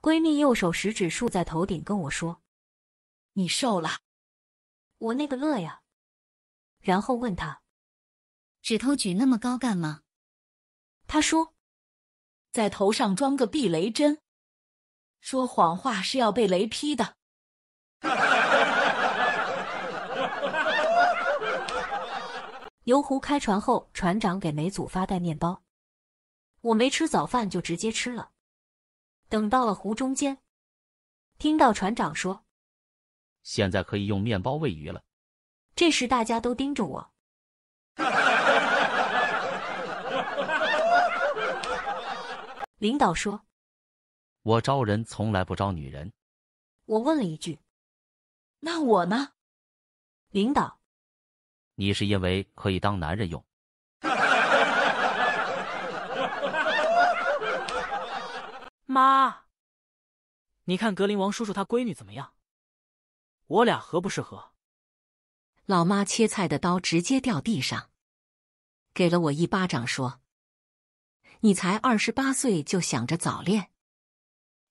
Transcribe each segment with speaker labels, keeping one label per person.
Speaker 1: 闺蜜右手食指竖在头顶跟我说：“你瘦了，我那个乐呀。”然后问她：“指头举那么高干嘛？”她说：“在头上装个避雷针，说谎话是要被雷劈的。”游湖开船后，船长给每组发袋面包，我没吃早饭就直接吃了。等到了湖中间，听到船长说：“
Speaker 2: 现在可以用面包喂鱼了。”
Speaker 1: 这时大家都盯着我。
Speaker 2: 领导说：“我招人从来不招女人。”
Speaker 1: 我问了一句：“那我呢？”领导：“
Speaker 2: 你是因为可以当男人用。”妈，你看格林王叔叔他闺女怎么样？我俩合不适合？老
Speaker 1: 妈切菜的刀直接掉地上，给了我一巴掌，说：“你才二十八岁就想着早恋，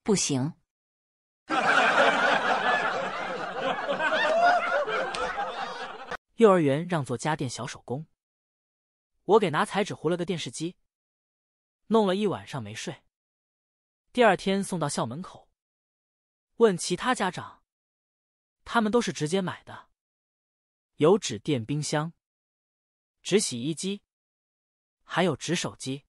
Speaker 1: 不行。”
Speaker 2: 幼儿园让做家电小手工，我给拿彩纸糊了个电视机，弄了一晚上没睡。第二天送到校门口，问其他家长，他们都是直接买的，有纸电冰箱、纸洗衣机，还有纸手机。